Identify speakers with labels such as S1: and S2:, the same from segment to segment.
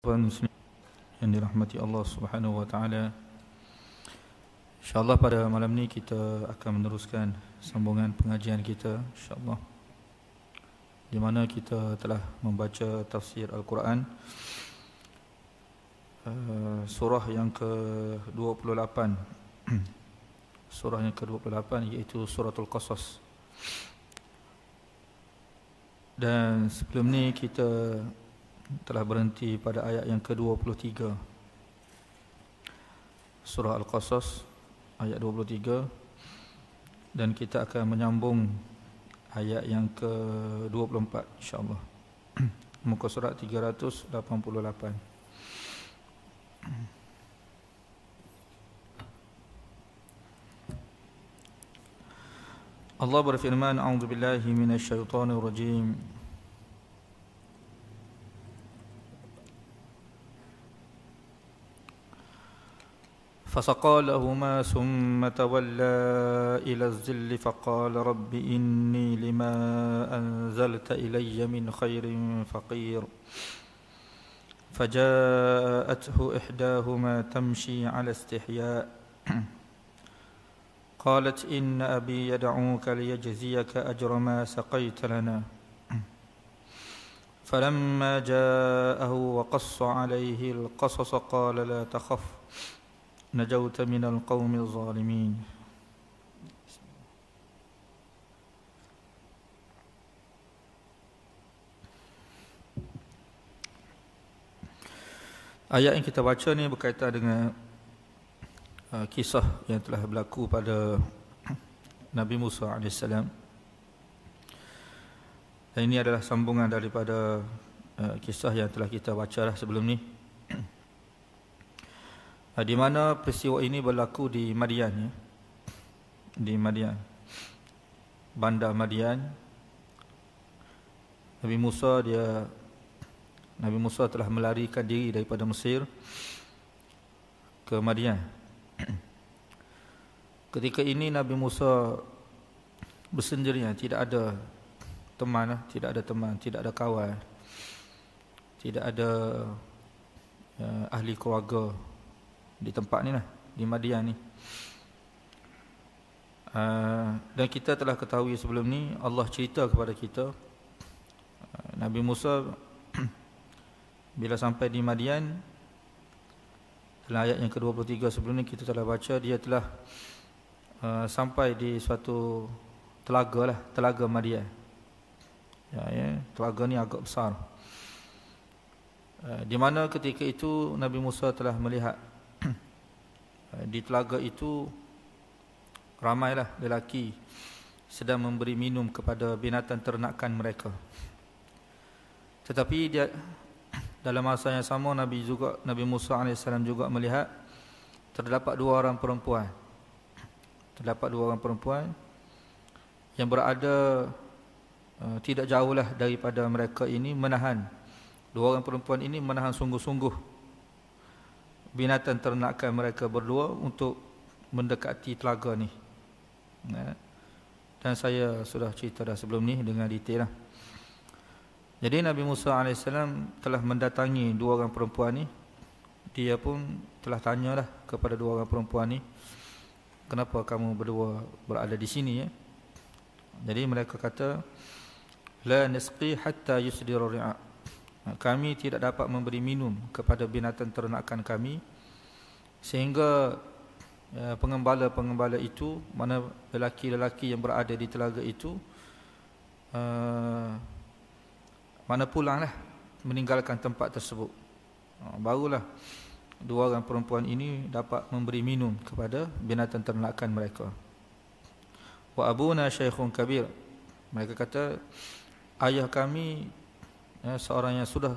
S1: Puan Muslim yang dirahmati Allah Subhanahu Wa Taala. Insyaallah pada malam ni kita akan meneruskan sambungan pengajian kita insyaallah. Di mana kita telah membaca tafsir Al-Quran eh, surah yang ke-28 surah yang ke-28 iaitu suratul qasas dan sebelum ni kita telah berhenti pada ayat yang ke-23 surah al-qasas ayat 23 dan kita akan menyambung ayat yang ke-24 insya-Allah muka surat 388 Allah berfirman: المان أعوذ بالله من الشيطان الرجيم فسقى لهما ثم تولى إلى الزل فقال رب إني لما أنزلت إلي من خير فقير فجاءته إحداهما تمشي على استحياء قالت إن أبي يدعوك ليجزيك أجر ما سقيت لنا فلما جاءه وقص عليه القصص قال لا تخف نجوت من القوم Zalimin. Ayat yang kita baca ni berkaitan dengan uh, kisah yang telah berlaku pada Nabi Musa AS. Dan ini adalah sambungan daripada uh, kisah yang telah kita baca lah sebelum ni di mana peristiwa ini berlaku di Madian ya? di Madian bandar Madian Nabi Musa dia Nabi Musa telah melarikan diri daripada Mesir ke Madian ketika ini Nabi Musa bersendirian tidak ada teman ya? tidak ada teman tidak ada kawan tidak ada ya, ahli keluarga di tempat ni lah di Madian ni uh, dan kita telah ketahui sebelum ni Allah cerita kepada kita ah, Nabi Musa bila sampai di Madian dalam ayat yang ke-23 sebelum ni kita telah baca dia telah uh, sampai di suatu telaga lah telaga Madian ya, ya, telaga ni agak besar uh, di mana ketika itu Nabi Musa telah melihat Eh, di telaga itu ramailah lelaki sedang memberi minum kepada binatang ternakan mereka tetapi dia, dalam masa yang sama Nabi juga Nabi Musa AS juga melihat terdapat dua orang perempuan terdapat dua orang perempuan yang berada uh, tidak jauhlah daripada mereka ini menahan dua orang perempuan ini menahan sungguh-sungguh binatang ternakan mereka berdua untuk mendekati telaga ni. Dan saya sudah cerita dah sebelum ni dengan detail lah. Jadi Nabi Musa AS telah mendatangi dua orang perempuan ni. Dia pun telah tanya lah kepada dua orang perempuan ni. Kenapa kamu berdua berada di sini ya? Jadi mereka kata la nasqi hatta yusdiru ri'a kami tidak dapat memberi minum kepada binatang ternakan kami sehingga ya, pengembala-pengembala itu mana lelaki-lelaki yang berada di telaga itu uh, mana pulanglah meninggalkan tempat tersebut ha, barulah dua orang perempuan ini dapat memberi minum kepada binatang ternakan mereka wa abuna syaikhun kabir mereka kata ayah kami ya, seorang yang sudah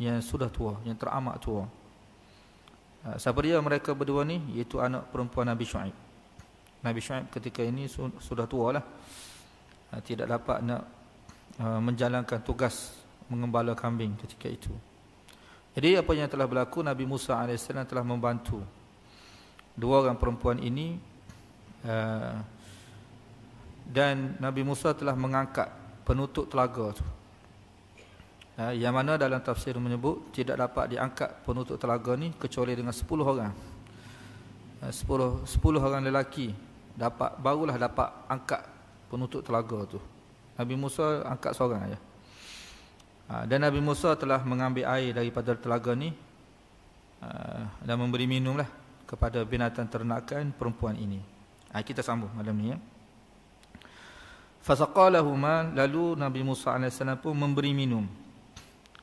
S1: yang sudah tua, yang teramat tua. Ya, siapa dia mereka berdua ni? Iaitu anak perempuan Nabi Shu'aib. Nabi Shu'aib ketika ini sudah tua lah. Eh, tidak dapat nak menjalankan tugas mengembala kambing ketika itu. Jadi apa yang telah berlaku, Nabi Musa AS telah membantu dua orang perempuan ini dan Nabi Musa telah mengangkat penutup telaga tu Ha, yang mana dalam tafsir menyebut tidak dapat diangkat penutup telaga ni kecuali dengan 10 orang. 10 ha, 10 orang lelaki dapat barulah dapat angkat penutup telaga tu. Nabi Musa angkat seorang aja. Ha, dan Nabi Musa telah mengambil air daripada telaga ni dan memberi minumlah kepada binatang ternakan perempuan ini. kita sambung malam ni ya. Fasaqalahuma lalu Nabi Musa AS pun memberi minum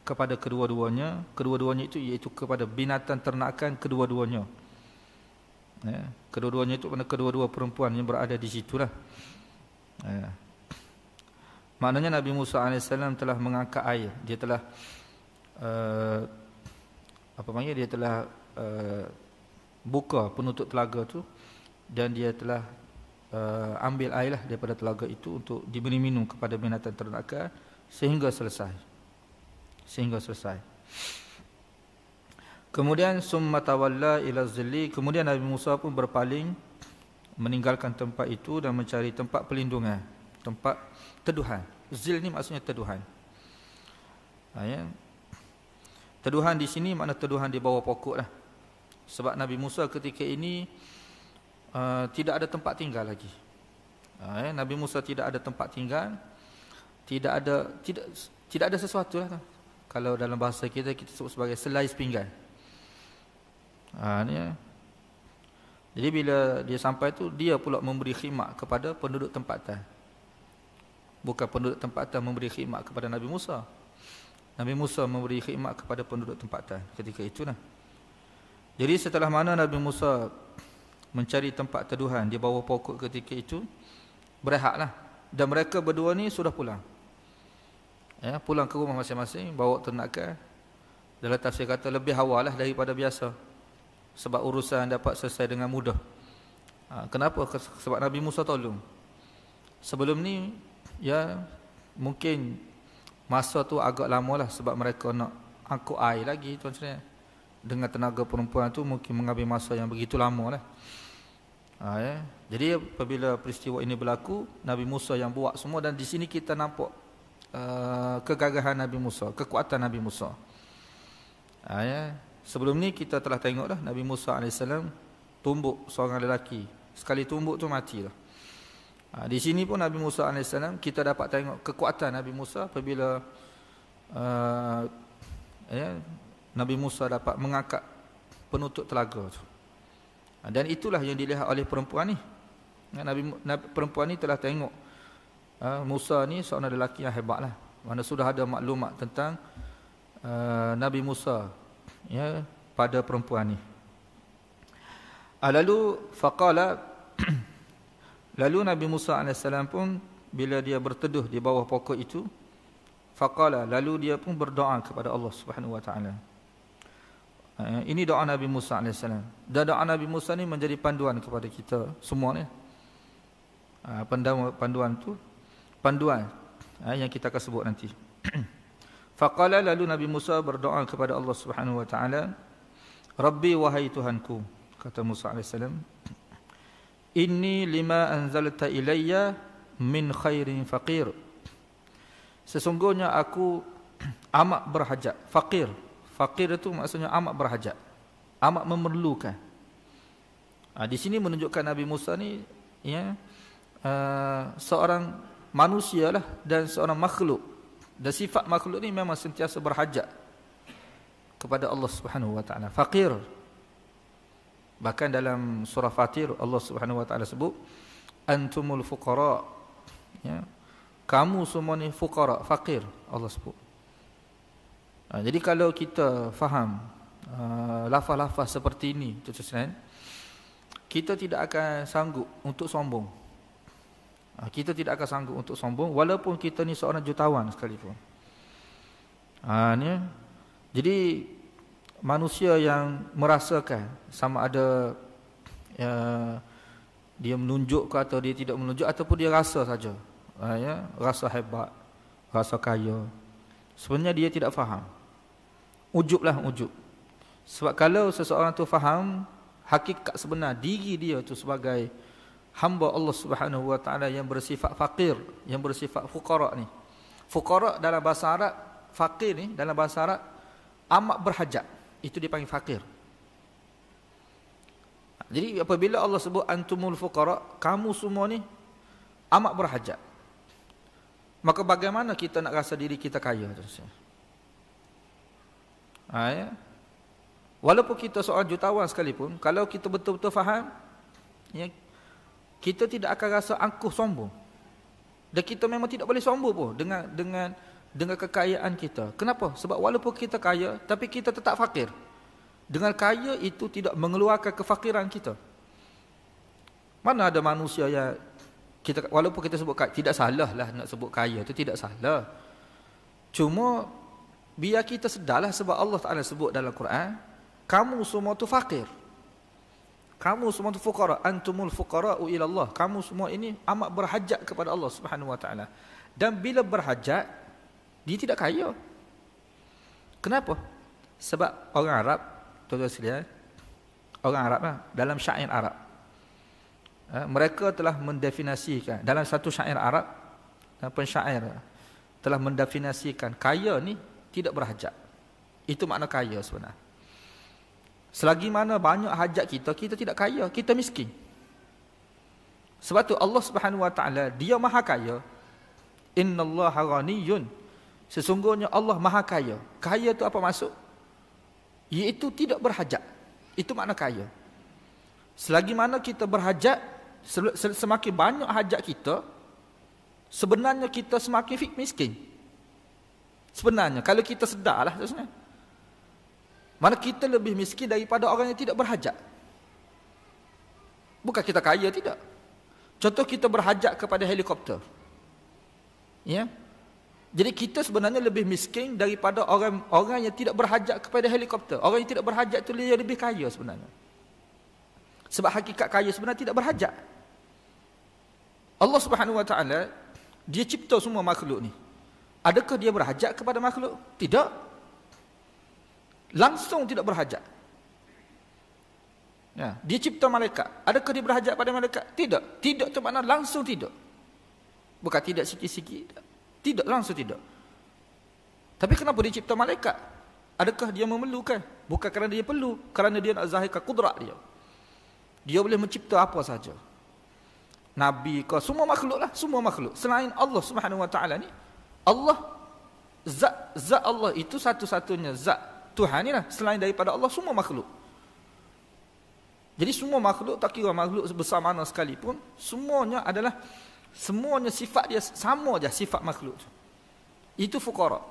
S1: kepada kedua-duanya kedua-duanya itu iaitu kepada binatang ternakan kedua-duanya ya kedua-duanya itu pada kedua-dua perempuan yang berada di situlah ya maknanya Nabi Musa AS telah mengangkat air dia telah uh, apa panggil dia telah uh, buka penutup telaga tu dan dia telah uh, ambil air lah daripada telaga itu untuk diberi minum kepada binatang ternakan sehingga selesai sehingga selesai. Kemudian summa tawalla ila zilli. Kemudian Nabi Musa pun berpaling meninggalkan tempat itu dan mencari tempat pelindungan, tempat teduhan. Zil ni maksudnya teduhan. Ha, ya. Teduhan di sini makna teduhan di bawah pokok lah. Sebab Nabi Musa ketika ini uh, tidak ada tempat tinggal lagi. Ha, ya. Nabi Musa tidak ada tempat tinggal, tidak ada tidak tidak ada sesuatu lah kalau dalam bahasa kita kita sebut sebagai selai pinggan. Ha ah, ni. Eh. Jadi bila dia sampai tu dia pula memberi khidmat kepada penduduk tempatan. Bukan penduduk tempatan memberi khidmat kepada Nabi Musa. Nabi Musa memberi khidmat kepada penduduk tempatan ketika itu lah. Jadi setelah mana Nabi Musa mencari tempat teduhan di bawah pokok ketika itu berehatlah dan mereka berdua ni sudah pulang ya, pulang ke rumah masing-masing bawa ternakan dalam tafsir kata lebih awal lah daripada biasa sebab urusan dapat selesai dengan mudah ha, kenapa sebab Nabi Musa tolong sebelum ni ya mungkin masa tu agak lama lah sebab mereka nak angkut air lagi tuan cerita dengan tenaga perempuan tu mungkin mengambil masa yang begitu lama lah ha, ya. jadi apabila peristiwa ini berlaku Nabi Musa yang buat semua dan di sini kita nampak Eh, kegagahan Nabi Musa, kekuatan Nabi Musa. Ha, ya. Sebelum ni kita telah tengok dah Nabi Musa AS tumbuk seorang lelaki. Sekali tumbuk tu mati lah. Ha, di sini pun Nabi Musa AS kita dapat tengok kekuatan Nabi Musa apabila uh, ya, Nabi Musa dapat mengangkat penutup telaga tu. Ha, dan itulah yang dilihat oleh perempuan ni. Ya, Nabi, Nabi perempuan ni telah tengok Ha, Musa ni seorang lelaki yang hebat lah. Mana sudah ada maklumat tentang uh, Nabi Musa ya, pada perempuan ni. Ah, lalu faqala Lalu Nabi Musa AS pun bila dia berteduh di bawah pokok itu faqala lalu dia pun berdoa kepada Allah Subhanahu wa taala. Ini doa Nabi Musa AS Dan doa Nabi Musa ni menjadi panduan kepada kita semua ni. panduan tu panduan eh, yang kita akan sebut nanti. Faqala lalu Nabi Musa berdoa kepada Allah Subhanahu wa taala, "Rabbi wahai Tuhanku," kata Musa alaihi salam, "Inni lima anzalta ilayya min khairin faqir." Sesungguhnya aku amat berhajat, faqir. Faqir itu maksudnya amat berhajat, amat memerlukan. Ha, di sini menunjukkan Nabi Musa ni ya uh, seorang manusialah dan seorang makhluk dan sifat makhluk ni memang sentiasa berhajat kepada Allah Subhanahu wa taala fakir bahkan dalam surah fatir Allah Subhanahu wa taala sebut antumul fuqara ya kamu semua ni fuqara fakir Allah sebut ha, jadi kalau kita faham uh, lafaz-lafaz seperti ini tuan-tuan kita tidak akan sanggup untuk sombong Ah, kita tidak akan sanggup untuk sombong walaupun kita ni seorang jutawan sekalipun. Ha, ni. Jadi manusia yang merasakan sama ada ya, dia menunjuk ke atau dia tidak menunjuk ataupun dia rasa saja. Ha, ya, rasa hebat, rasa kaya. Sebenarnya dia tidak faham. Ujublah ujub. Sebab kalau seseorang tu faham hakikat sebenar diri dia tu sebagai hamba Allah Subhanahu wa taala yang bersifat fakir, yang bersifat fuqara ni. Fuqara dalam bahasa Arab, fakir ni dalam bahasa Arab amat berhajat. Itu dipanggil fakir. Jadi apabila Allah sebut antumul fuqara, kamu semua ni amat berhajat. Maka bagaimana kita nak rasa diri kita kaya tuan-tuan? Ha, ya? Walaupun kita seorang jutawan sekalipun, kalau kita betul-betul faham, ya, kita tidak akan rasa angkuh sombong. Dan kita memang tidak boleh sombong pun dengan dengan dengan kekayaan kita. Kenapa? Sebab walaupun kita kaya, tapi kita tetap fakir. Dengan kaya itu tidak mengeluarkan kefakiran kita. Mana ada manusia yang kita walaupun kita sebut kaya, tidak salah lah nak sebut kaya itu tidak salah. Cuma biar kita sedarlah sebab Allah Taala sebut dalam Quran, kamu semua tu fakir. Kamu semua tu fuqara, antumul fuqara'u ila Allah. Kamu semua ini amat berhajat kepada Allah Subhanahu wa taala. Dan bila berhajat, dia tidak kaya. Kenapa? Sebab orang Arab, tuan-tuan sekalian, orang Arab lah, dalam syair Arab. Eh, mereka telah mendefinisikan dalam satu syair Arab, eh, pensyair telah mendefinisikan kaya ni tidak berhajat. Itu makna kaya sebenarnya. Selagi mana banyak hajat kita, kita tidak kaya, kita miskin. Sebab tu Allah Subhanahu Wa Taala dia maha kaya. Inna Allah haraniyun. Sesungguhnya Allah maha kaya. Kaya tu apa maksud? Iaitu tidak berhajat. Itu makna kaya. Selagi mana kita berhajat, semakin banyak hajat kita, sebenarnya kita semakin miskin. Sebenarnya, kalau kita sedarlah sebenarnya. Mana kita lebih miskin daripada orang yang tidak berhajat? Bukan kita kaya, tidak. Contoh kita berhajat kepada helikopter. Ya? Jadi kita sebenarnya lebih miskin daripada orang orang yang tidak berhajat kepada helikopter. Orang yang tidak berhajat itu dia lebih kaya sebenarnya. Sebab hakikat kaya sebenarnya tidak berhajat. Allah Subhanahu Wa Taala dia cipta semua makhluk ni. Adakah dia berhajat kepada makhluk? Tidak langsung tidak berhajat. Ya, dia cipta malaikat. Adakah dia berhajat pada malaikat? Tidak. Tidak tu makna langsung tidak. Bukan tidak sikit-sikit. Tidak. tidak langsung tidak. Tapi kenapa dia cipta malaikat? Adakah dia memerlukan? Bukan kerana dia perlu, kerana dia nak zahirkan kudrat dia. Dia boleh mencipta apa saja. Nabi ke semua makhluk lah, semua makhluk. Selain Allah Subhanahu Wa Taala ni, Allah zat zat Allah itu satu-satunya zat Tuhan lah, selain daripada Allah semua makhluk. Jadi semua makhluk tak kira makhluk sebesar mana sekalipun semuanya adalah semuanya sifat dia sama aja sifat makhluk Itu fuqara.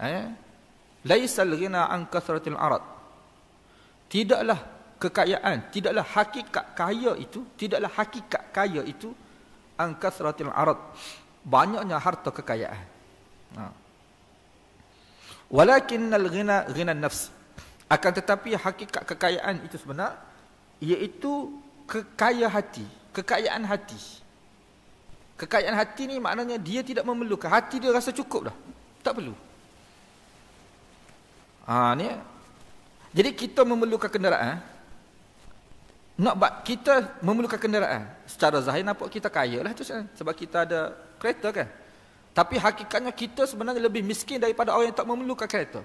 S1: Eh? Laisa al-ghina an kathratil arad. Tidaklah kekayaan, tidaklah hakikat kaya itu, tidaklah hakikat kaya itu an kathratil arad. Banyaknya harta kekayaan. Nah. Ha. Walakinnal ghina ghina nafs. Akan tetapi hakikat kekayaan itu sebenar iaitu kekaya hati, kekayaan hati. Kekayaan hati ni maknanya dia tidak memerlukan. Hati dia rasa cukup dah. Tak perlu. Ha, ni. Jadi kita memerlukan kenderaan. Nak buat kita memerlukan kenderaan. Secara zahir nampak kita kaya lah tu sebab kita ada kereta kan. Tapi hakikatnya kita sebenarnya lebih miskin daripada orang yang tak memerlukan kereta.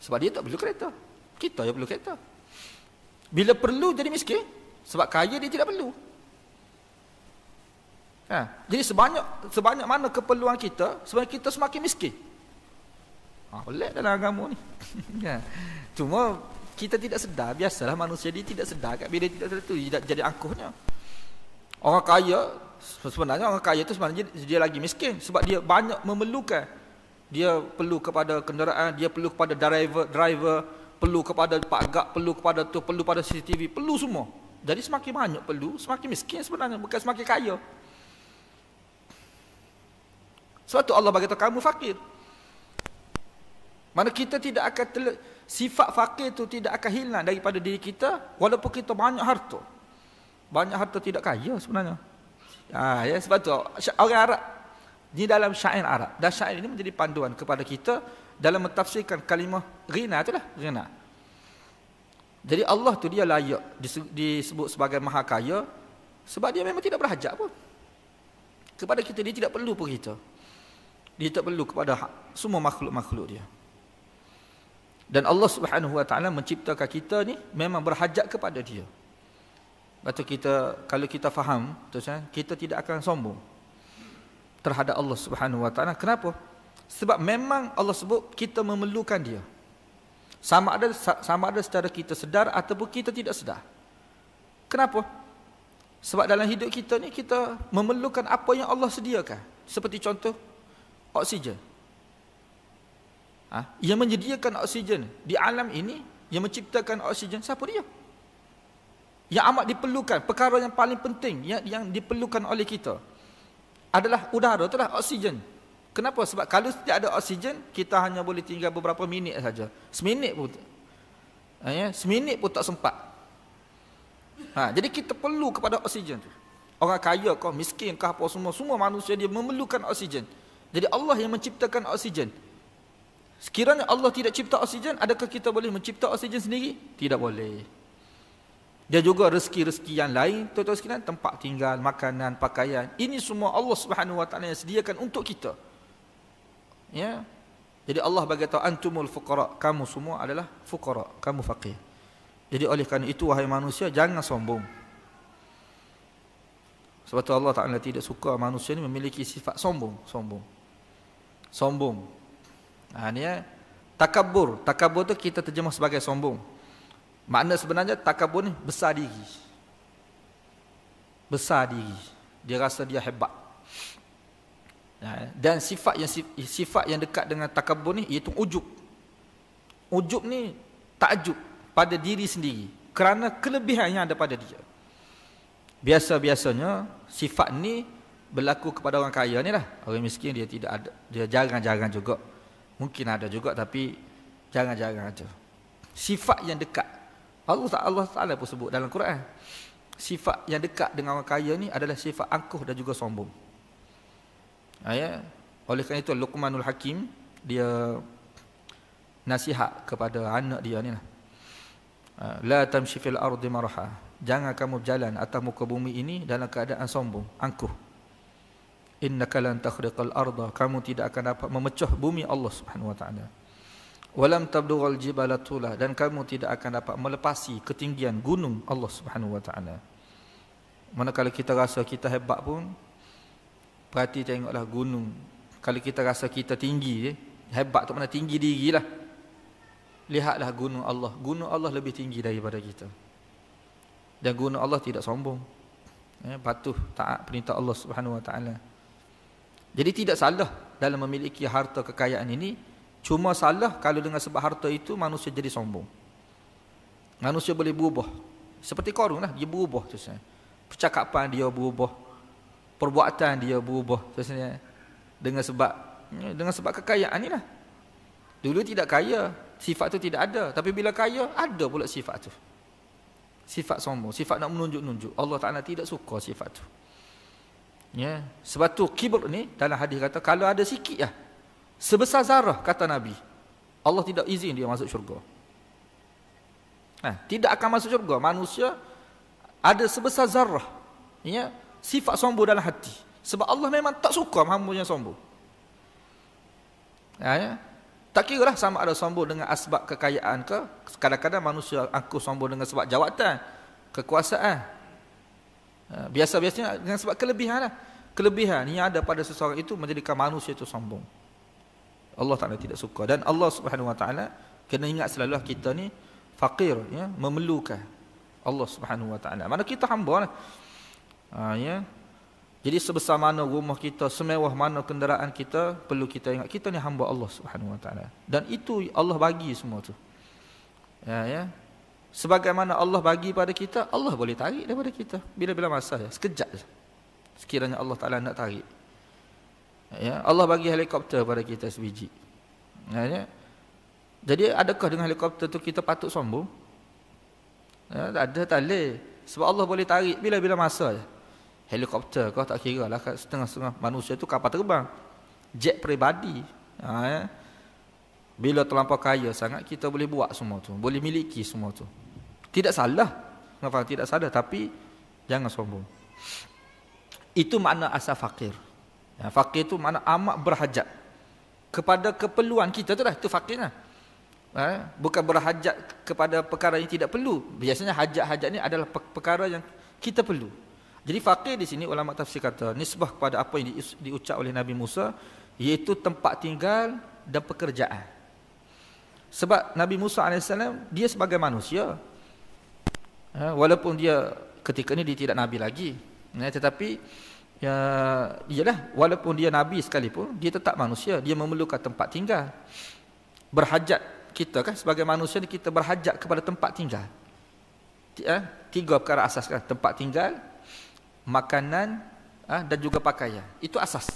S1: Sebab dia tak perlu kereta. Kita yang perlu kereta. Bila perlu jadi miskin, sebab kaya dia tidak perlu. Ha. Jadi sebanyak sebanyak mana keperluan kita, sebenarnya kita semakin miskin. Ha, pelik dalam agama ni. Ya. Cuma kita tidak sedar, biasalah manusia dia tidak sedar. Bila dia tidak sedar itu, dia tidak jadi angkuhnya. Orang kaya, sebenarnya orang kaya itu sebenarnya dia lagi miskin sebab dia banyak memerlukan dia perlu kepada kenderaan dia perlu kepada driver driver perlu kepada pak gak perlu kepada tu perlu pada CCTV perlu semua jadi semakin banyak perlu semakin miskin sebenarnya bukan semakin kaya sebab tu Allah beritahu kamu fakir mana kita tidak akan tel- sifat fakir itu tidak akan hilang daripada diri kita walaupun kita banyak harta banyak harta tidak kaya sebenarnya Ha, ya, sebab tu orang Arab ni dalam syair Arab. Dan syair ini menjadi panduan kepada kita dalam mentafsirkan kalimah rina ghina lah rina. Jadi Allah tu dia layak disebut sebagai maha kaya sebab dia memang tidak berhajat pun. Kepada kita dia tidak perlu pun kita. Dia tak perlu kepada semua makhluk-makhluk dia. Dan Allah Subhanahu Wa Taala menciptakan kita ni memang berhajat kepada dia. Batu kita kalau kita faham, tuan kita tidak akan sombong terhadap Allah Subhanahu Wa Taala. Kenapa? Sebab memang Allah sebut kita memerlukan dia. Sama ada sama ada secara kita sedar ataupun kita tidak sedar. Kenapa? Sebab dalam hidup kita ni kita memerlukan apa yang Allah sediakan. Seperti contoh oksigen. Ha? Yang menyediakan oksigen di alam ini, yang menciptakan oksigen siapa dia? yang amat diperlukan, perkara yang paling penting yang, yang diperlukan oleh kita adalah udara, itulah oksigen. Kenapa? Sebab kalau tidak ada oksigen, kita hanya boleh tinggal beberapa minit saja. Seminit pun. Eh, ya, seminit pun tak sempat. Ha, jadi kita perlu kepada oksigen tu. Orang kaya kau, miskin kau, apa semua, semua manusia dia memerlukan oksigen. Jadi Allah yang menciptakan oksigen. Sekiranya Allah tidak cipta oksigen, adakah kita boleh mencipta oksigen sendiri? Tidak boleh. Dia juga rezeki-rezeki yang lain, tuan-tuan sekalian, tempat tinggal, makanan, pakaian. Ini semua Allah Subhanahu Wa Taala yang sediakan untuk kita. Ya. Jadi Allah bagi tahu antumul fuqara, kamu semua adalah fuqara, kamu fakir. Jadi oleh kerana itu wahai manusia jangan sombong. Sebab tu Allah Taala tidak suka manusia ini memiliki sifat sombong, sombong. Sombong. Ha ni ya. Takabur, takabur tu kita terjemah sebagai sombong. Makna sebenarnya takabur ni besar diri. Besar diri. Dia rasa dia hebat. Ya, dan sifat yang sifat yang dekat dengan takabur ni iaitu ujub. Ujub ni takjub pada diri sendiri kerana kelebihan yang ada pada dia. Biasa-biasanya sifat ni berlaku kepada orang kaya ni lah. Orang miskin dia tidak ada. Dia jarang-jarang juga. Mungkin ada juga tapi jarang-jarang saja. Sifat yang dekat Allah Taala Allah Taala pun sebut dalam Quran. Sifat yang dekat dengan orang kaya ni adalah sifat angkuh dan juga sombong. Ah, ya. Oleh kerana itu Luqmanul Hakim dia nasihat kepada anak dia ni lah. Ah, La tamshi fil ardi marha. Jangan kamu berjalan atas muka bumi ini dalam keadaan sombong, angkuh. Innaka lan takhriqal arda. Kamu tidak akan dapat memecah bumi Allah Subhanahu wa taala. Walam tabdughal jibala tula dan kamu tidak akan dapat melepasi ketinggian gunung Allah Subhanahu wa taala. Manakala kita rasa kita hebat pun perhati tengoklah gunung. Kalau kita rasa kita tinggi, eh, hebat tu mana tinggi dirilah. Lihatlah gunung Allah. Gunung Allah lebih tinggi daripada kita. Dan gunung Allah tidak sombong. Eh, patuh taat perintah Allah Subhanahu wa taala. Jadi tidak salah dalam memiliki harta kekayaan ini Cuma salah kalau dengan sebab harta itu manusia jadi sombong. Manusia boleh berubah. Seperti korun lah, dia berubah. Sesuanya. Percakapan dia berubah. Perbuatan dia berubah. Sesuanya. Dengan sebab ya, dengan sebab kekayaan lah. Dulu tidak kaya, sifat tu tidak ada. Tapi bila kaya, ada pula sifat tu. Sifat sombong, sifat nak menunjuk-nunjuk. Allah Ta'ala tidak suka sifat tu. Ya. Sebab tu kibur ni dalam hadis kata kalau ada sikit lah sebesar zarah kata Nabi Allah tidak izin dia masuk syurga nah, ha, tidak akan masuk syurga manusia ada sebesar zarah ya, sifat sombong dalam hati sebab Allah memang tak suka hamba yang sombong ya, ya. tak kira lah sama ada sombong dengan asbab kekayaan ke kadang-kadang manusia aku sombong dengan sebab jawatan kekuasaan ha, biasa-biasanya dengan sebab kelebihan lah. kelebihan yang ada pada seseorang itu menjadikan manusia itu sombong Allah Taala tidak suka dan Allah Subhanahu Wa Taala kena ingat selalu kita ni fakir ya memerlukan Allah Subhanahu Wa Taala. Mana kita hamba lah. Ha, ya. Jadi sebesar mana rumah kita, semewah mana kenderaan kita, perlu kita ingat kita ni hamba Allah Subhanahu Wa Taala. Dan itu Allah bagi semua tu. Ya ya. Sebagaimana Allah bagi pada kita, Allah boleh tarik daripada kita bila-bila masa ya, sekejap je. Sekiranya Allah Taala nak tarik. Ya, Allah bagi helikopter pada kita sebiji. Ya, ya, Jadi adakah dengan helikopter tu kita patut sombong? Ya, tak ada tak boleh. Sebab Allah boleh tarik bila-bila masa Helikopter kau tak kira lah setengah-setengah manusia tu kapal terbang. Jet peribadi. Ha, ya. Bila terlampau kaya sangat kita boleh buat semua tu. Boleh miliki semua tu. Tidak salah. Tidak salah tapi jangan sombong. Itu makna asa fakir. Ya, fakir itu mana amat berhajat kepada keperluan kita tu lah tu fakirnya. Ha, bukan berhajat kepada perkara yang tidak perlu. Biasanya hajat-hajat ini adalah perkara yang kita perlu. Jadi fakir di sini ulama tafsir kata nisbah kepada apa yang diucap oleh Nabi Musa iaitu tempat tinggal dan pekerjaan. Sebab Nabi Musa AS dia sebagai manusia ha, walaupun dia ketika ini dia tidak Nabi lagi. Ya, tetapi Ya, iyalah walaupun dia nabi sekalipun dia tetap manusia, dia memerlukan tempat tinggal. Berhajat kita kan sebagai manusia ni kita berhajat kepada tempat tinggal. Ya, tiga perkara asas kan, tempat tinggal, makanan eh, dan juga pakaian. Itu asas.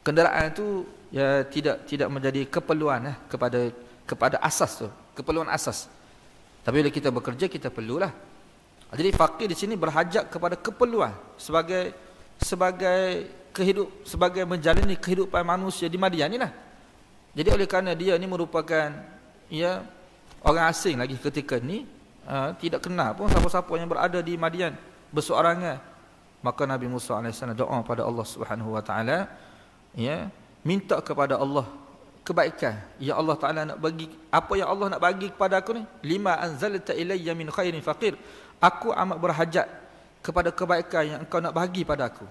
S1: Kendaraan itu ya tidak tidak menjadi keperluan ya, kepada kepada asas tu, keperluan asas. Tapi bila kita bekerja kita perlulah jadi fakir di sini berhajat kepada keperluan sebagai sebagai kehidup sebagai menjalani kehidupan manusia di Madian lah. Jadi oleh kerana dia ini merupakan ya orang asing lagi ketika ini uh, ha, tidak kenal pun siapa-siapa yang berada di Madian bersuaranya Maka Nabi Musa AS doa pada Allah Subhanahu Wa Taala ya minta kepada Allah kebaikan ya Allah Taala nak bagi apa yang Allah nak bagi kepada aku ni lima anzalta ilayya min khairin faqir Aku amat berhajat kepada kebaikan yang engkau nak bagi pada aku.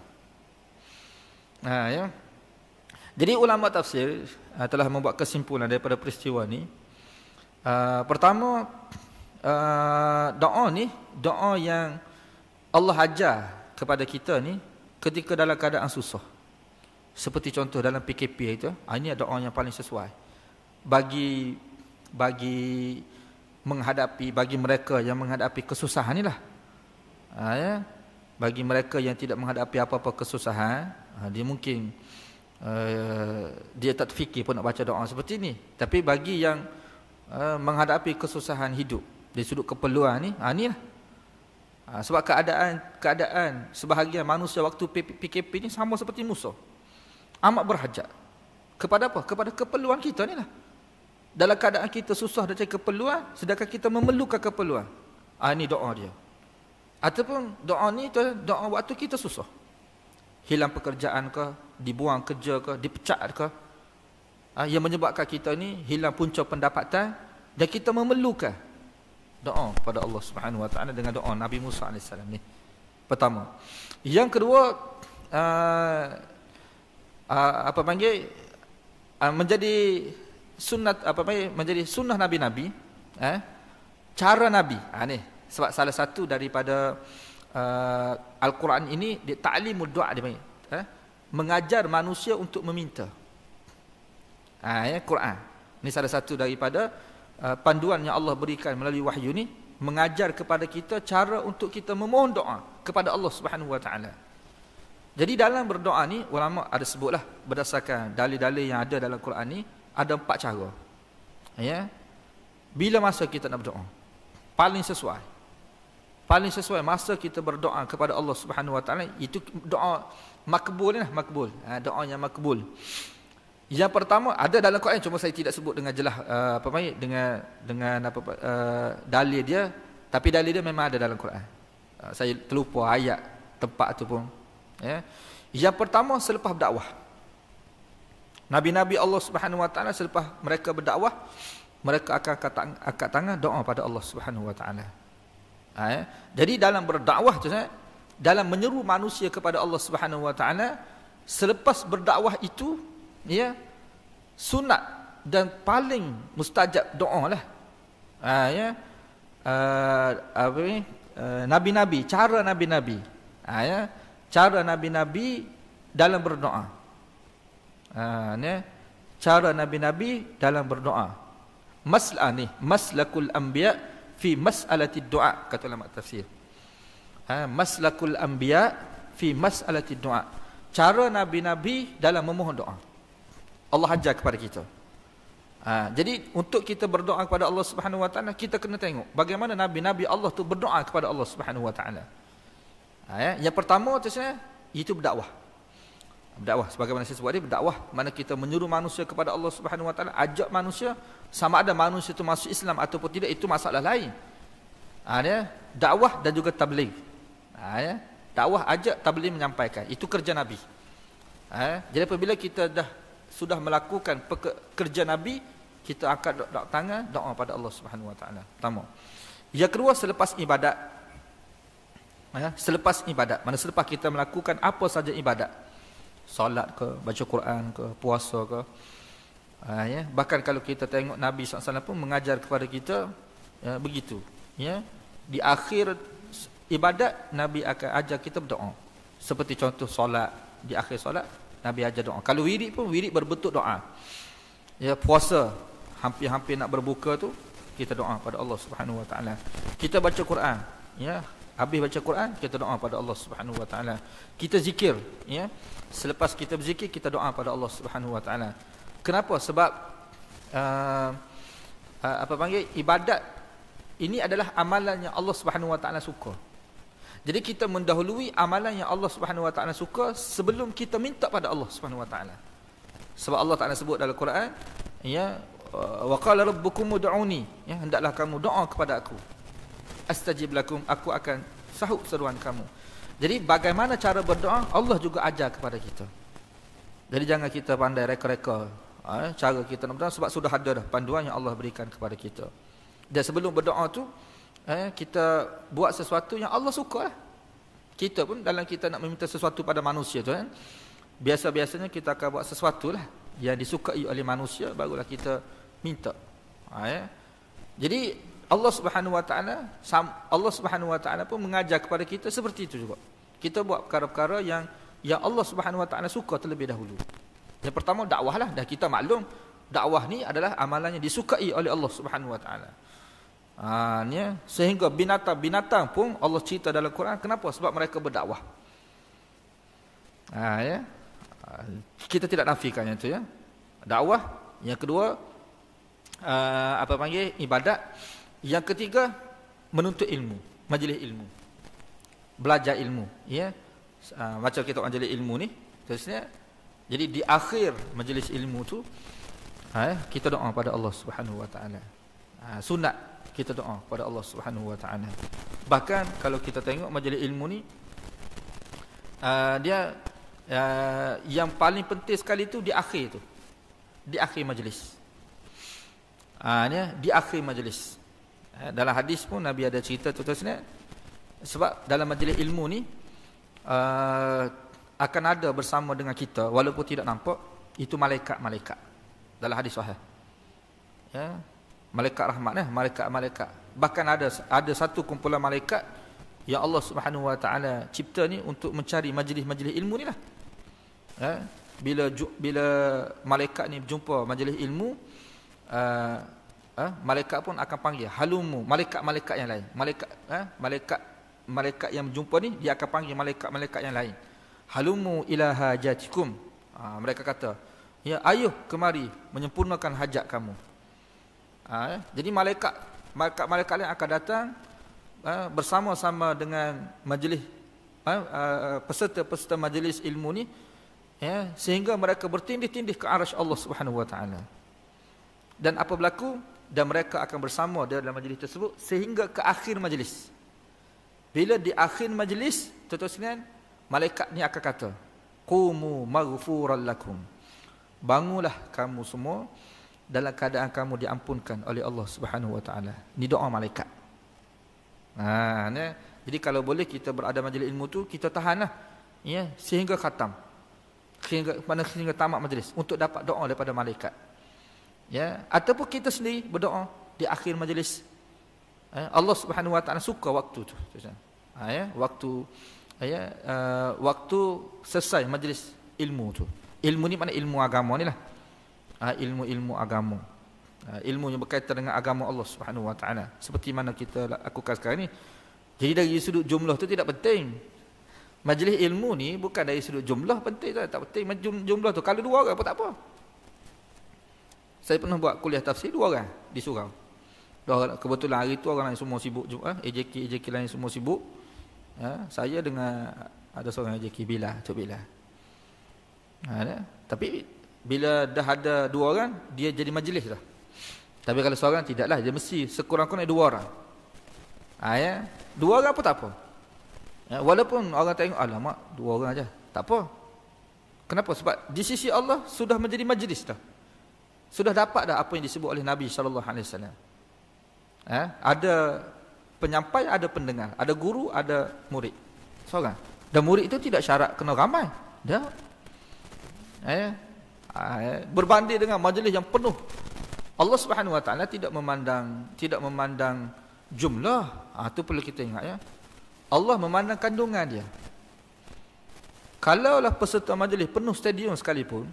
S1: Ha, ya. Jadi ulama tafsir uh, telah membuat kesimpulan daripada peristiwa ini. Uh, ha, pertama, uh, doa ni doa yang Allah ajar kepada kita ni ketika dalam keadaan susah. Seperti contoh dalam PKP itu, ini doa yang paling sesuai. Bagi bagi menghadapi bagi mereka yang menghadapi kesusahan inilah. Ha, ya? Bagi mereka yang tidak menghadapi apa-apa kesusahan, ha, dia mungkin uh, dia tak fikir pun nak baca doa seperti ini. Tapi bagi yang uh, menghadapi kesusahan hidup, dari sudut keperluan ni, ha, inilah. Ha, sebab keadaan keadaan sebahagian manusia waktu PKP ni sama seperti musuh. Amat berhajat. Kepada apa? Kepada keperluan kita inilah. lah dalam keadaan kita susah dan cari keperluan sedangkan kita memerlukan keperluan ah, ini doa dia ataupun doa ni doa waktu kita susah hilang pekerjaan ke dibuang kerja ke dipecat ke ah, yang menyebabkan kita ni hilang punca pendapatan dan kita memerlukan doa pada Allah Subhanahu Wa Taala dengan doa Nabi Musa as ni pertama yang kedua uh, uh, apa panggil uh, menjadi sunat apa namanya menjadi sunnah nabi-nabi eh cara nabi ha ni sebab salah satu daripada uh, al-Quran ini dia ta'limud doa dia panggil eh mengajar manusia untuk meminta ha ya Quran ni salah satu daripada uh, panduan yang Allah berikan melalui wahyu ni mengajar kepada kita cara untuk kita memohon doa kepada Allah Subhanahu Wa Taala. Jadi dalam berdoa ni ulama ada sebutlah berdasarkan dalil-dalil yang ada dalam Quran ni ada empat cara. Ya. Bila masa kita nak berdoa? Paling sesuai. Paling sesuai masa kita berdoa kepada Allah Subhanahu Wa Taala itu doa makbul lah, makbul. Ha, doa yang makbul. Yang pertama ada dalam Quran cuma saya tidak sebut dengan jelas uh, apa mai dengan dengan apa uh, dalil dia tapi dalil dia memang ada dalam Quran. Uh, saya terlupa ayat tempat tu pun. Ya. Yang pertama selepas berdakwah. Nabi-nabi Allah Subhanahu Wa Taala selepas mereka berdakwah, mereka akan angkat tangan, doa pada Allah Subhanahu Wa Taala. Ha, ya? Jadi dalam berdakwah tu saya dalam menyeru manusia kepada Allah Subhanahu Wa Taala selepas berdakwah itu ya sunat dan paling mustajab doa lah. Ha, ya. Uh, apa ni? Uh, nabi-nabi, cara nabi-nabi. Ha, ya. Cara nabi-nabi dalam berdoa ha, ni, cara nabi-nabi dalam berdoa. Mas'alah ni, maslakul anbiya fi mas'alati doa kata ulama tafsir. Ha, maslakul anbiya fi mas'alati doa. Cara nabi-nabi dalam memohon doa. Allah ajar kepada kita. Ha, jadi untuk kita berdoa kepada Allah Subhanahu Wa Taala kita kena tengok bagaimana nabi-nabi Allah tu berdoa kepada Allah Subhanahu Wa Taala. Ha, ya. Yang pertama tu sebenarnya itu berdakwah. Dakwah, sebagaimana saya sebut tadi berdakwah mana kita menyuruh manusia kepada Allah Subhanahu Wa Taala ajak manusia sama ada manusia itu masuk Islam ataupun tidak itu masalah lain ha, ya? dakwah dan juga tabligh ha, ya? dakwah ajak tabligh menyampaikan itu kerja Nabi ha, ya? jadi apabila kita dah sudah melakukan peker, kerja Nabi kita akan doa, doa tangan doa pada Allah Subhanahu Wa Taala pertama ia keluar selepas ibadat ha, ya? selepas ibadat mana selepas kita melakukan apa saja ibadat solat ke, baca Quran ke, puasa ke. Ha, ya. Bahkan kalau kita tengok Nabi SAW pun mengajar kepada kita ya, begitu. Ya. Di akhir ibadat, Nabi akan ajar kita berdoa. Seperti contoh solat, di akhir solat, Nabi ajar doa. Kalau wirid pun, wirid berbentuk doa. Ya, puasa, hampir-hampir nak berbuka tu kita doa pada Allah Subhanahu Wa Taala. Kita baca Quran, ya. Habis baca Quran, kita doa pada Allah Subhanahu Wa Taala. Kita zikir, ya selepas kita berzikir kita doa pada Allah Subhanahu Wa Taala. Kenapa? Sebab uh, uh, apa panggil ibadat ini adalah amalan yang Allah Subhanahu Wa Taala suka. Jadi kita mendahului amalan yang Allah Subhanahu Wa Taala suka sebelum kita minta pada Allah Subhanahu Wa Taala. Sebab Allah Taala sebut dalam Quran ya uh, wa qala rabbukum ud'uni ya hendaklah kamu doa kepada aku. Astajib lakum aku akan sahut seruan kamu. Jadi bagaimana cara berdoa Allah juga ajar kepada kita. Jadi jangan kita pandai reka-reka ha, cara kita nak berdoa sebab sudah ada dah panduan yang Allah berikan kepada kita. Dan sebelum berdoa tu ha, kita buat sesuatu yang Allah suka lah. Kita pun dalam kita nak meminta sesuatu pada manusia tu ha, Biasa-biasanya kita akan buat sesuatu lah yang disukai oleh manusia barulah kita minta. Ya. Jadi Allah Subhanahu Wa Taala Allah Subhanahu Wa Taala pun mengajar kepada kita seperti itu juga. Kita buat perkara-perkara yang ya Allah Subhanahu Wa Taala suka terlebih dahulu. Yang pertama dakwahlah dah kita maklum dakwah ni adalah amalannya disukai oleh Allah Subhanahu Wa Taala. Ha, ya. sehingga binatang-binatang pun Allah cerita dalam Quran kenapa sebab mereka berdakwah. Ha, ya. Ha, kita tidak nafikan yang itu ya. Dakwah yang kedua uh, apa panggil ibadat yang ketiga menuntut ilmu, majlis ilmu. Belajar ilmu, ya. Uh, macam kita majlis ilmu ni, terusnya jadi di akhir majlis ilmu tu ha, kita doa pada Allah Subhanahu Wa Taala. Ah, sunat kita doa pada Allah Subhanahu Wa Taala. Bahkan kalau kita tengok majlis ilmu ni ah, dia yang paling penting sekali tu di akhir tu. Di akhir majlis. Ah ni ya, di akhir majlis. Eh, dalam hadis pun Nabi ada cerita tu tuan sebab dalam majlis ilmu ni uh, akan ada bersama dengan kita walaupun tidak nampak itu malaikat-malaikat dalam hadis sahih ya malaikat rahmat eh? malaikat-malaikat bahkan ada ada satu kumpulan malaikat Ya Allah Subhanahu Wa Taala cipta ni untuk mencari majlis-majlis ilmu ni lah. Ya? bila bila malaikat ni jumpa majlis ilmu uh, eh, malaikat pun akan panggil halumu malaikat-malaikat yang lain malaikat eh, malaikat malaikat yang berjumpa ni dia akan panggil malaikat-malaikat yang lain halumu ilaha jatikum ha, mereka kata ya ayuh kemari menyempurnakan hajat kamu ha, eh. jadi malaikat malaikat-malaikat lain akan datang eh, bersama-sama dengan majlis eh, peserta-peserta majlis ilmu ni ya sehingga mereka bertindih-tindih ke arah Allah Subhanahu wa taala dan apa berlaku dan mereka akan bersama dia dalam majlis tersebut sehingga ke akhir majlis. Bila di akhir majlis, tuan-tuan sekalian, malaikat ni akan kata, "Qumu maghfuran lakum." Bangunlah kamu semua dalam keadaan kamu diampunkan oleh Allah Subhanahu wa taala. Ni doa malaikat. Ha, ni. Jadi kalau boleh kita berada majlis ilmu tu kita tahanlah. Ya, sehingga khatam. Sehingga mana sehingga tamat majlis untuk dapat doa daripada malaikat ya ataupun kita sendiri berdoa di akhir majlis ya Allah Subhanahu wa taala suka waktu tu ha, ya waktu ya uh, waktu selesai majlis ilmu tu ilmu ni mana ilmu agama ni lah ha, ilmu ilmu agama ha, ilmu yang berkaitan dengan agama Allah Subhanahu wa taala seperti mana kita lakukan sekarang ni jadi dari sudut jumlah tu tidak penting Majlis ilmu ni bukan dari sudut jumlah penting tak, tak penting jumlah tu kalau dua orang pun tak apa saya pernah buat kuliah tafsir dua orang di surau. Dua orang kebetulan hari tu orang lain semua sibuk Jumaat, eh, AJK AJK lain semua sibuk. Ya, saya dengan ada seorang AJK Bila, Cuk Bila. Ha, ya. tapi bila dah ada dua orang, dia jadi majlis dah. Tapi kalau seorang tidaklah, dia mesti sekurang-kurangnya dua orang. Ha, ya. Dua orang pun tak apa. Ya, walaupun orang tengok, alamak, dua orang aja. Tak apa. Kenapa? Sebab di sisi Allah sudah menjadi majlis dah sudah dapat dah apa yang disebut oleh Nabi sallallahu alaihi wasallam. Eh, ada penyampai, ada pendengar, ada guru, ada murid. Seorang. Dan murid itu tidak syarat kena ramai. Dah. Eh, eh, berbanding dengan majlis yang penuh. Allah Subhanahu wa taala tidak memandang tidak memandang jumlah. Ah ha, itu perlu kita ingat ya. Allah memandang kandungan dia. Kalaulah peserta majlis penuh stadium sekalipun,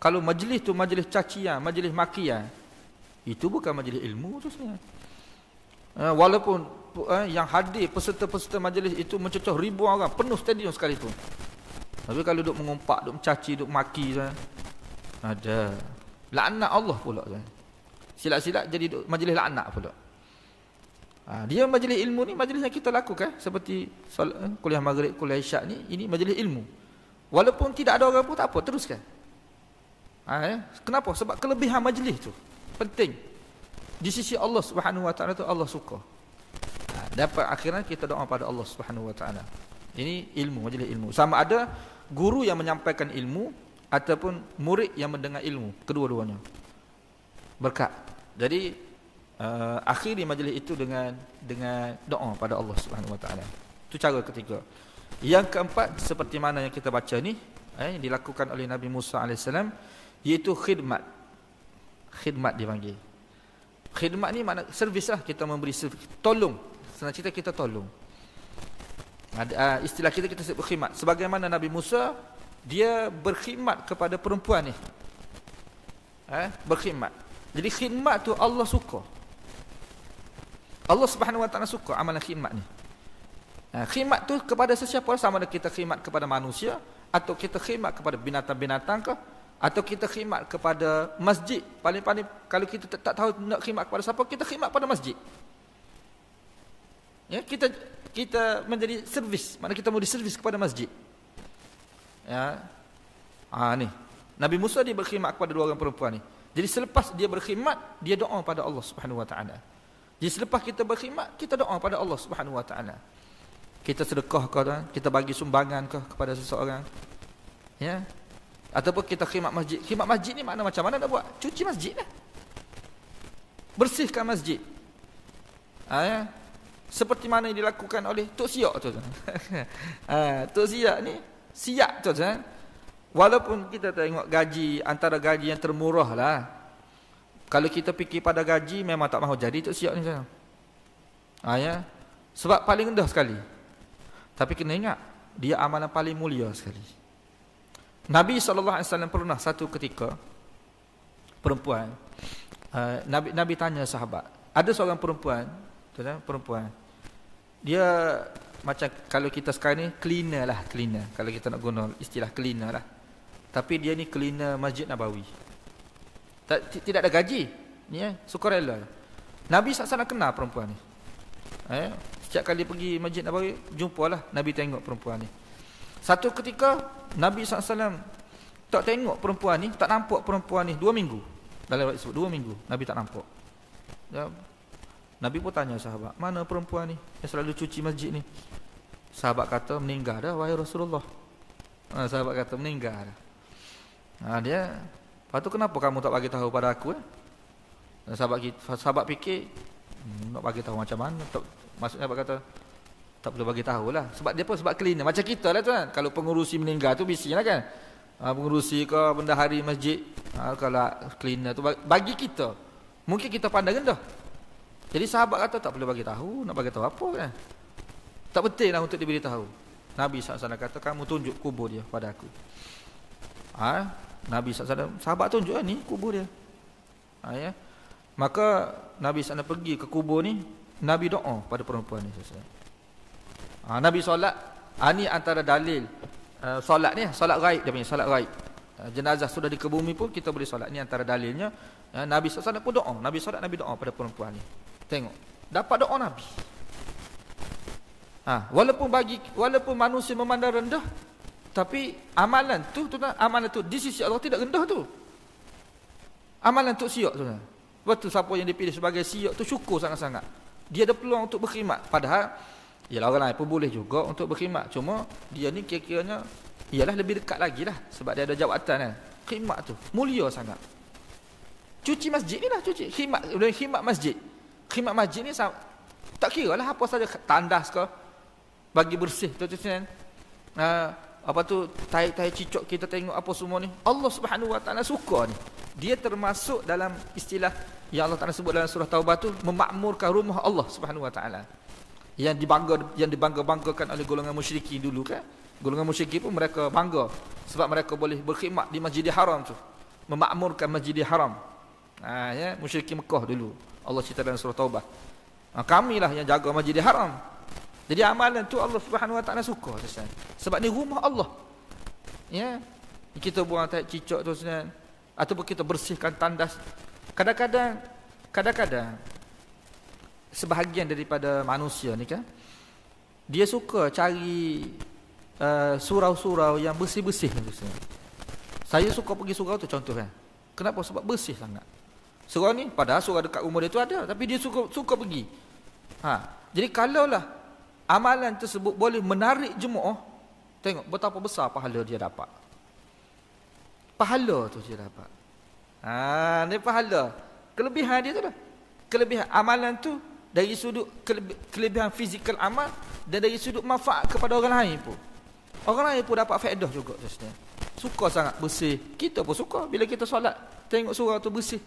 S1: kalau majlis tu majlis cacian, majlis makian, itu bukan majlis ilmu tu sebenarnya. Eh, walaupun eh, yang hadir peserta-peserta majlis itu mencecah ribuan orang, penuh stadium sekali pun. Tapi kalau duk mengumpat, duk mencaci, duk maki sana, ada. Laknat Allah pula sebenarnya. Silap-silap jadi majlis laknat pula. Ha, dia majlis ilmu ni majlis yang kita lakukan seperti eh, kuliah maghrib kuliah isyak ni ini majlis ilmu. Walaupun tidak ada orang pun tak apa teruskan. Ha, ya? Kenapa? Sebab kelebihan majlis tu penting. Di sisi Allah Subhanahu Wa Taala tu Allah suka. Ha, dapat akhirnya kita doa pada Allah Subhanahu Wa Taala. Ini ilmu majlis ilmu. Sama ada guru yang menyampaikan ilmu ataupun murid yang mendengar ilmu, kedua-duanya berkat. Jadi uh, eh, akhir di majlis itu dengan dengan doa pada Allah Subhanahu Wa Taala. Itu cara ketiga. Yang keempat seperti mana yang kita baca ni eh, dilakukan oleh Nabi Musa alaihissalam iaitu khidmat khidmat dipanggil khidmat ni makna servis lah kita memberi servis tolong senang cerita kita tolong ada uh, istilah kita kita sebut khidmat sebagaimana Nabi Musa dia berkhidmat kepada perempuan ni eh berkhidmat jadi khidmat tu Allah suka Allah Subhanahu Wa Taala suka amalan khidmat ni uh, khidmat tu kepada sesiapa sama ada kita khidmat kepada manusia atau kita khidmat kepada binatang-binatang ke atau kita khidmat kepada masjid paling-paling kalau kita tak, tahu nak khidmat kepada siapa kita khidmat kepada masjid ya kita kita menjadi servis mana kita mau diservis kepada masjid ya ha ni Nabi Musa dia berkhidmat kepada dua orang perempuan ni jadi selepas dia berkhidmat dia doa pada Allah Subhanahu wa taala jadi selepas kita berkhidmat kita doa pada Allah Subhanahu wa taala kita sedekah ke kita bagi sumbangan ke kepada seseorang ya Ataupun kita khidmat masjid. Khidmat masjid ni makna macam mana nak buat? Cuci masjid lah. Bersihkan masjid. Ha, ya? Seperti mana yang dilakukan oleh Tok Siak tu. Tuan. ha, Tok Siak ni, siak tu. Tuan. Walaupun kita tengok gaji, antara gaji yang termurah lah. Kalau kita fikir pada gaji, memang tak mahu jadi Tok Siak ni. Tuan. Ha, ya? Sebab paling rendah sekali. Tapi kena ingat, dia amalan paling mulia Sekali. Nabi SAW pernah satu ketika perempuan uh, Nabi Nabi tanya sahabat ada seorang perempuan perempuan dia macam kalau kita sekarang ni cleaner lah cleaner kalau kita nak guna istilah cleaner lah tapi dia ni cleaner Masjid Nabawi tak, tidak ada gaji ni eh, sukarela Nabi SAW kenal perempuan ni eh, setiap kali pergi Masjid Nabawi jumpalah Nabi tengok perempuan ni satu ketika Nabi SAW tak tengok perempuan ni, tak nampak perempuan ni dua minggu. Dalam waktu dua minggu Nabi tak nampak. Ya. Nabi pun tanya sahabat, mana perempuan ni yang selalu cuci masjid ni? Sahabat kata meninggal dah wahai Rasulullah. Ha, sahabat kata meninggal dah. Ha, dia, lepas kenapa kamu tak bagi tahu pada aku? Eh? sahabat, sahabat fikir, hmm, nak bagi tahu macam mana? Tak, maksudnya sahabat kata, tak perlu bagi tahu lah. Sebab dia pun sebab cleaner. Macam kita lah tuan. Kalau pengurusi meninggal tu bising lah kan. Ha, pengurusi ke benda hari masjid. Ha, kalau cleaner lah tu bagi kita. Mungkin kita pandang rendah. Jadi sahabat kata tak perlu bagi tahu. Nak bagi tahu apa kan. Tak penting lah untuk diberi tahu. Nabi SAW kata kamu tunjuk kubur dia pada aku. Ha, Nabi SAW sahabat tunjuk lah ni kubur dia. Ha, ya. Maka Nabi SAW pergi ke kubur ni. Nabi doa pada perempuan ni. Saya. Ha, Nabi solat, ha, ini antara dalil uh, solat ni, solat raib dia punya, solat raib. Uh, ha, jenazah sudah dikebumi pun kita boleh solat. Ini antara dalilnya. Ya, Nabi solat pun doa. Nabi solat, Nabi doa pada perempuan ni. Tengok. Dapat doa Nabi. Ha, walaupun bagi walaupun manusia memandang rendah tapi amalan tu tu amalan tu di sisi Allah tidak rendah tu. Amalan tu siok tu. Betul siapa yang dipilih sebagai siok tu syukur sangat-sangat. Dia ada peluang untuk berkhidmat padahal ialah ya, orang lain pun boleh juga untuk berkhidmat. Cuma dia ni kira-kiranya ialah lebih dekat lagi lah. Sebab dia ada jawatan kan. Khidmat tu mulia sangat. Cuci masjid ni lah cuci. Khidmat, khidmat masjid. Khidmat masjid ni Tak kira lah apa saja tandas ke. Bagi bersih tu cuci kan. Ha, apa tu tai-tai cicok kita tengok apa semua ni. Allah Subhanahu Wa Taala suka ni. Dia termasuk dalam istilah yang Allah Taala sebut dalam surah Taubah tu memakmurkan rumah Allah Subhanahu Wa Taala yang dibangga yang dibangga-banggakan oleh golongan musyrikin dulu kan golongan musyrikin pun mereka bangga sebab mereka boleh berkhidmat di Masjidil Haram tu memakmurkan Masjidil Haram ha ya musyrikin Mekah dulu Allah cerita dalam surah Taubah ha, kami lah yang jaga Masjidil Haram jadi amalan tu Allah Subhanahu Wa Taala suka tuan sebab ni rumah Allah ya kita buang tak cicak tu sebenarnya ataupun kita bersihkan tandas kadang-kadang kadang-kadang sebahagian daripada manusia ni kan dia suka cari uh, surau-surau yang bersih-bersih maksudnya. Saya suka pergi surau tu contoh kan. Kenapa? Sebab bersih sangat. Surau ni padahal surau dekat rumah dia tu ada tapi dia suka suka pergi. Ha. Jadi kalaulah amalan tersebut boleh menarik jemaah tengok betapa besar pahala dia dapat. Pahala tu dia dapat. Ha, ni pahala. Kelebihan dia tu dah. Kelebihan amalan tu dari sudut kelebihan fizikal amal dan dari sudut manfaat kepada orang lain pun. Orang lain pun dapat faedah juga tersebut. Suka sangat bersih. Kita pun suka bila kita solat. Tengok surah tu bersih.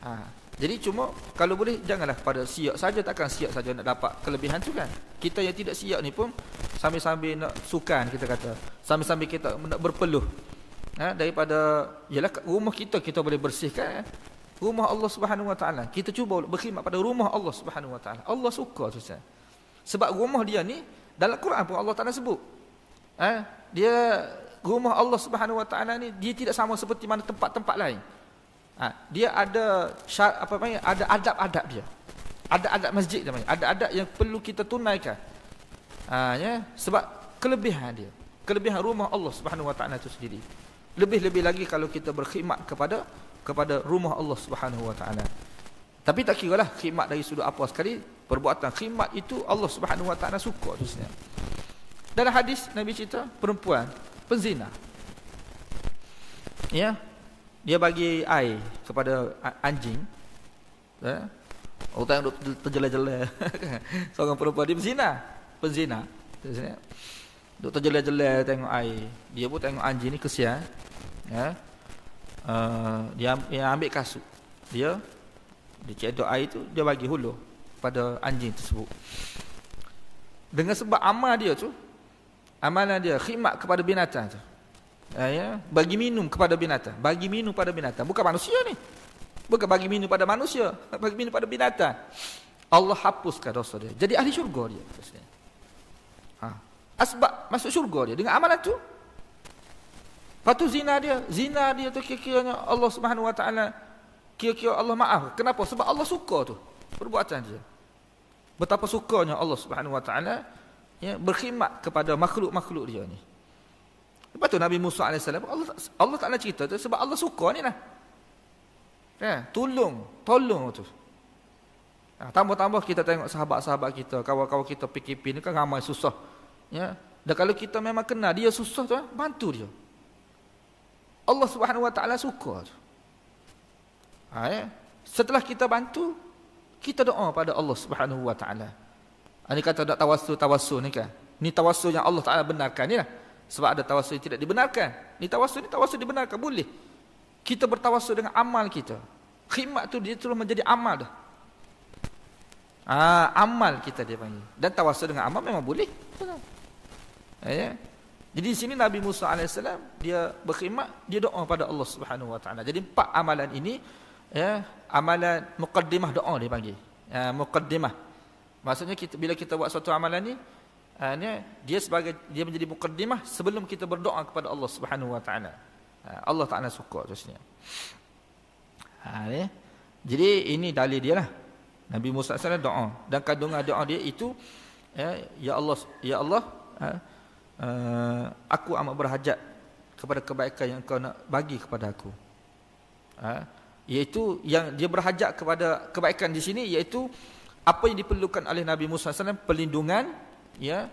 S1: Ha. Jadi cuma kalau boleh janganlah pada siap saja takkan siap saja nak dapat kelebihan tu kan. Kita yang tidak siap ni pun sambil-sambil nak sukan kita kata. Sambil-sambil kita nak berpeluh. Ha, daripada ialah rumah kita kita boleh bersihkan eh rumah Allah Subhanahu Wa Taala. Kita cuba berkhidmat pada rumah Allah Subhanahu Wa Taala. Allah suka tu saya. Sebab rumah dia ni dalam Quran pun Allah Taala sebut. Eh, dia rumah Allah Subhanahu Wa Taala ni dia tidak sama seperti mana tempat-tempat lain. Eh, dia ada syar, apa namanya? Ada adab-adab dia. Ada adab masjid namanya. Ada adab yang perlu kita tunaikan. Ha, ya? sebab kelebihan dia. Kelebihan rumah Allah Subhanahu Wa Taala itu sendiri. Lebih-lebih lagi kalau kita berkhidmat kepada kepada rumah Allah Subhanahu Wa Taala. Tapi tak kira lah khidmat dari sudut apa sekali perbuatan khidmat itu Allah Subhanahu Wa Taala suka tu sebenarnya. Dalam hadis Nabi cerita perempuan penzina. Ya. Dia bagi air kepada anjing. Ya. Orang yang terjela-jela. Seorang perempuan dia penzina. Penzina. Doktor jela-jela tengok air. Dia pun tengok anjing ni kesian. Ya. Eh, dia, dia ambil kasut dia dia cedok air tu dia bagi hulu pada anjing tersebut dengan sebab amal dia tu amalan dia khidmat kepada binatang tu eh, ya, bagi minum kepada binatang bagi minum pada binatang bukan manusia ni bukan bagi minum pada manusia bagi minum pada binatang Allah hapuskan dosa dia jadi ahli syurga dia ha. asbab masuk syurga dia dengan amalan tu Lepas tu zina dia, zina dia tu kira-kiranya Allah Subhanahu Wa Taala kira-kira Allah maaf. Kenapa? Sebab Allah suka tu perbuatan dia. Betapa sukanya Allah Subhanahu Wa Taala ya berkhidmat kepada makhluk-makhluk dia ni. Lepas tu Nabi Musa AS, Allah, Allah Ta'ala cerita tu sebab Allah suka ni lah. Ya, tolong, tolong tu. Ya, tambah-tambah kita tengok sahabat-sahabat kita, kawan-kawan kita PKP ni kan ramai susah. Ya. Dan kalau kita memang kenal dia susah tu, ya, bantu dia. Allah Subhanahu Wa Taala suka Ha, ya? Setelah kita bantu, kita doa pada Allah Subhanahu Wa Taala. Ini ha, kata tak tawasul tawasul ni kan. Ni tawasul yang Allah Taala benarkan ni lah. Sebab ada tawasul yang tidak dibenarkan. Ni tawasul ni tawasul dibenarkan boleh. Kita bertawasul dengan amal kita. Khidmat tu dia terus menjadi amal dah. Ah, amal kita dia panggil. Dan tawasul dengan amal memang boleh. Ha, ya. Eh? Jadi di sini Nabi Musa AS dia berkhidmat, dia doa pada Allah Subhanahu Wa Jadi empat amalan ini ya, amalan muqaddimah doa dia panggil. Ya, muqaddimah. Maksudnya kita, bila kita buat suatu amalan ni ini ha, dia sebagai dia menjadi muqaddimah sebelum kita berdoa kepada Allah Subhanahu Wa ha, Allah Taala suka terusnya. Ha, ni. Jadi ini dalil dia lah. Nabi Musa AS doa dan kandungan doa dia itu ya, ya Allah ya Allah ha, Eh, aku amat berhajat kepada kebaikan yang kau nak bagi kepada aku. Uh, iaitu yang dia berhajat kepada kebaikan di sini iaitu apa yang diperlukan oleh Nabi Musa sallallahu alaihi perlindungan ya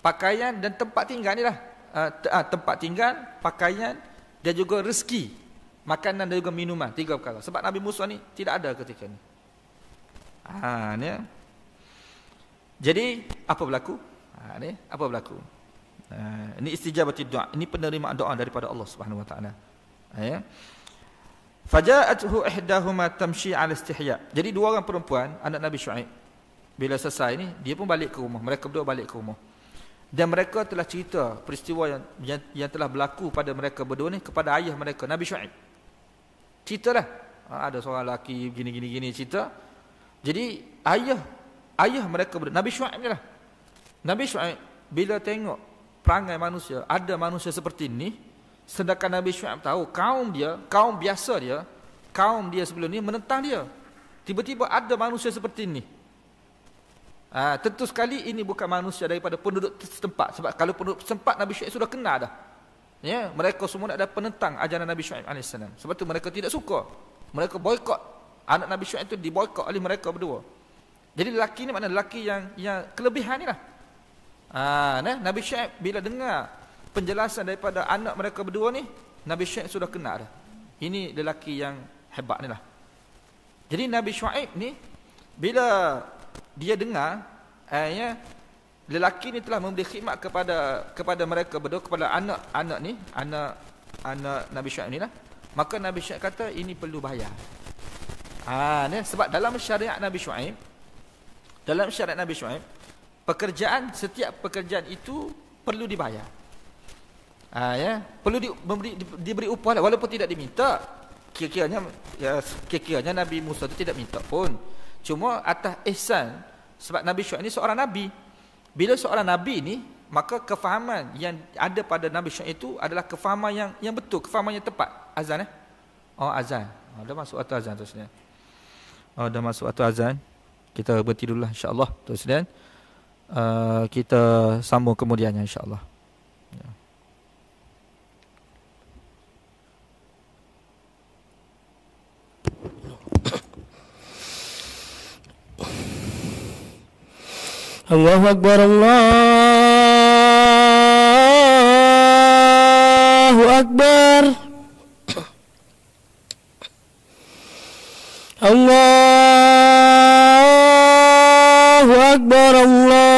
S1: pakaian dan tempat tinggal inilah uh, eh, ah, tempat tinggal pakaian dan juga rezeki makanan dan juga minuman tiga perkara sebab Nabi Musa ni tidak ada ketika ni ha ni jadi apa berlaku ha ni apa berlaku Eh, ini istijabati doa. Ini penerimaan doa daripada Allah Subhanahu wa taala. Ya. Eh? Fajaatuhu ihdahuma tamshi ala istihya. Jadi dua orang perempuan anak Nabi Syuaib bila selesai ni dia pun balik ke rumah. Mereka berdua balik ke rumah. Dan mereka telah cerita peristiwa yang, yang, yang telah berlaku pada mereka berdua ni kepada ayah mereka Nabi Syuaib. Ceritalah. Ah, ada seorang lelaki gini gini gini cerita. Jadi ayah ayah mereka berdua Nabi Syuaib ni lah. Nabi Syuaib bila tengok perangai manusia ada manusia seperti ini sedangkan Nabi Syuaib tahu kaum dia kaum biasa dia kaum dia sebelum ini menentang dia tiba-tiba ada manusia seperti ini ha, tentu sekali ini bukan manusia daripada penduduk setempat sebab kalau penduduk setempat Nabi Syuaib sudah kenal dah ya mereka semua ada penentang ajaran Nabi Syuaib AS sebab itu mereka tidak suka mereka boykot anak Nabi Syuaib itu diboikot oleh mereka berdua jadi lelaki ni maknanya lelaki yang yang kelebihan ni lah Ha, nah, Nabi Syed bila dengar penjelasan daripada anak mereka berdua ni, Nabi Syed sudah kenal dah. Ini lelaki yang hebat ni lah. Jadi Nabi Syuaib ni, bila dia dengar, eh, ya, lelaki ni telah memberi khidmat kepada kepada mereka berdua, kepada anak-anak ni, anak anak Nabi Syuaib ni lah. Maka Nabi Syuaib kata, ini perlu bayar. Ha, ni, sebab dalam syariat Nabi Syuaib, dalam syariat Nabi Syuaib, pekerjaan setiap pekerjaan itu perlu dibayar. Ha, ya, perlu di, memberi, di, diberi upah lah, walaupun tidak diminta. Kira-kiranya ya, kira Nabi Musa itu tidak minta pun. Cuma atas ihsan sebab Nabi Syuaib ini seorang nabi. Bila seorang nabi ini maka kefahaman yang ada pada Nabi Syuaib itu adalah kefahaman yang yang betul, kefahaman yang tepat. Azan eh? Oh, azan. Oh, dah masuk waktu azan tu sebenarnya. Oh, dah masuk waktu azan. Kita berhenti dulu lah insya-Allah. Tuan-tuan. Uh, kita sambung kemudiannya insyaallah ya.
S2: Allahu Akbar, Allahu Akbar, Allahu Akbar, الله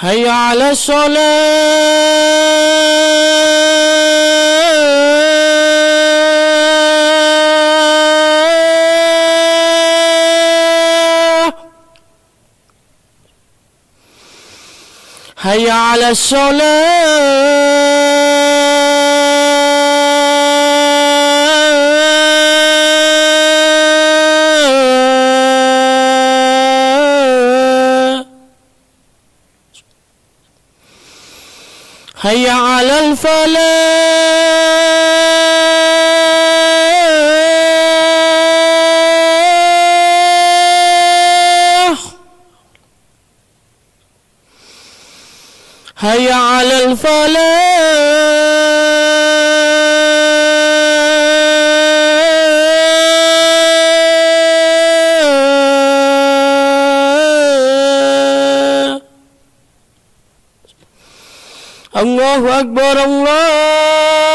S2: هيا على الصلاة هيا على الصلاة هيا على الفلاح هيا على الفلاح Allahu Akbar Allah